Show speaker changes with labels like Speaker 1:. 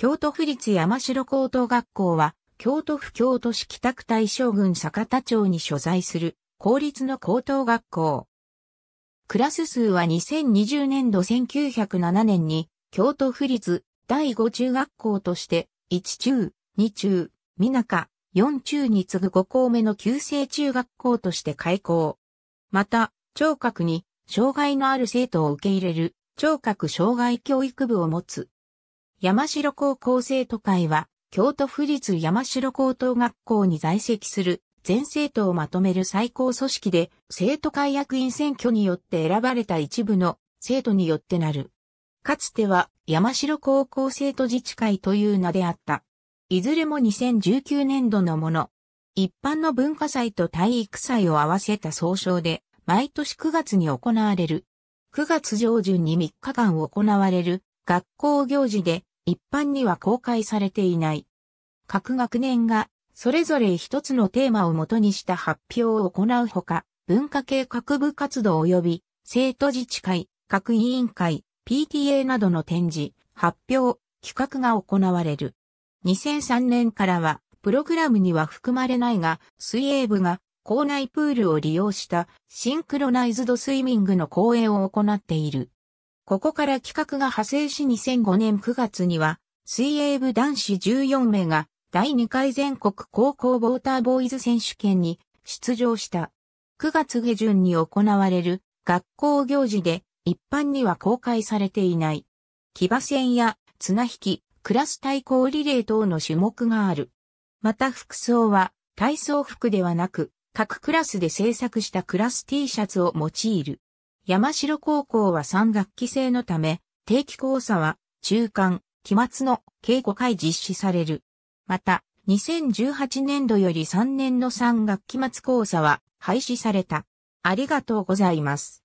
Speaker 1: 京都府立山城高等学校は、京都府京都市北区大将軍坂田町に所在する公立の高等学校。クラス数は2020年度1907年に京都府立第5中学校として1中、2中、美中、4中に次ぐ5校目の旧制中学校として開校。また、聴覚に障害のある生徒を受け入れる聴覚障害教育部を持つ山城高校生徒会は、京都府立山城高等学校に在籍する全生徒をまとめる最高組織で、生徒会役員選挙によって選ばれた一部の生徒によってなる。かつては山城高校生徒自治会という名であった。いずれも2019年度のもの。一般の文化祭と体育祭を合わせた総称で、毎年9月に行われる。9月上旬に3日間行われる学校行事で、一般には公開されていない。各学年がそれぞれ一つのテーマを元にした発表を行うほか、文化系各部活動及び生徒自治会、各委員会、PTA などの展示、発表、企画が行われる。2003年からは、プログラムには含まれないが、水泳部が校内プールを利用したシンクロナイズドスイミングの講演を行っている。ここから企画が派生し2005年9月には、水泳部男子14名が第2回全国高校ウォーターボーイズ選手権に出場した。9月下旬に行われる学校行事で一般には公開されていない。騎馬戦や綱引き、クラス対抗リレー等の種目がある。また服装は体操服ではなく、各クラスで制作したクラス T シャツを用いる。山城高校は3学期制のため、定期講座は中間、期末の計古回実施される。また、2018年度より3年の3学期末講座は廃止された。ありがとうございます。